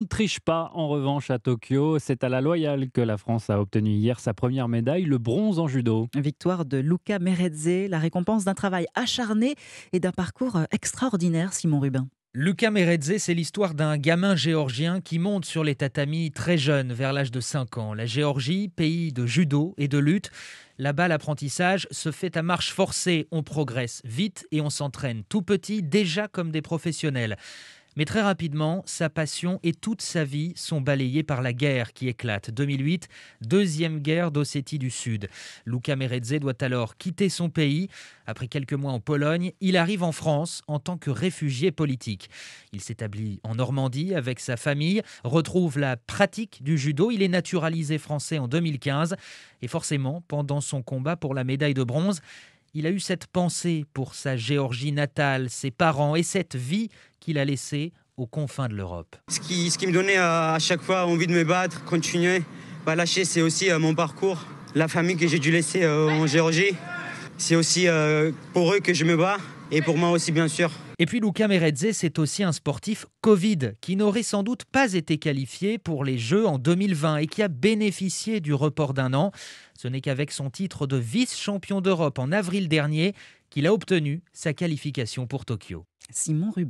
ne triche pas en revanche à Tokyo. C'est à la loyale que la France a obtenu hier sa première médaille, le bronze en judo. Victoire de Luca Merezze, la récompense d'un travail acharné et d'un parcours euh, extraordinaire, Simon Rubin. Luca Meredze, c'est l'histoire d'un gamin géorgien qui monte sur les tatamis très jeune, vers l'âge de 5 ans. La Géorgie, pays de judo et de lutte, Là-bas, l'apprentissage se fait à marche forcée. On progresse vite et on s'entraîne tout petit, déjà comme des professionnels. Mais très rapidement, sa passion et toute sa vie sont balayées par la guerre qui éclate. 2008, deuxième guerre d'Ossétie du Sud. Luca Meredze doit alors quitter son pays. Après quelques mois en Pologne, il arrive en France en tant que réfugié politique. Il s'établit en Normandie avec sa famille, retrouve la pratique du judo. Il est naturalisé français en 2015 et forcément, pendant son combat pour la médaille de bronze, il a eu cette pensée pour sa Géorgie natale, ses parents et cette vie qu'il a laissée aux confins de l'Europe. Ce qui, me donnait à, chaque fois envie de me battre, continuer, pas lâcher, c'est aussi euh, mon parcours, la famille que j'ai dû laisser euh, en Géorgie c'est aussi euh, pour eux que je me bats et pour moi aussi bien sûr. Et puis Luca Meredze, c'est aussi un sportif Covid qui n'aurait sans doute pas été qualifié pour les Jeux en 2020 et qui a bénéficié du report d'un an. Ce n'est qu'avec son titre de vice-champion d'Europe en avril dernier qu'il a obtenu sa qualification pour Tokyo. Simon Rubin.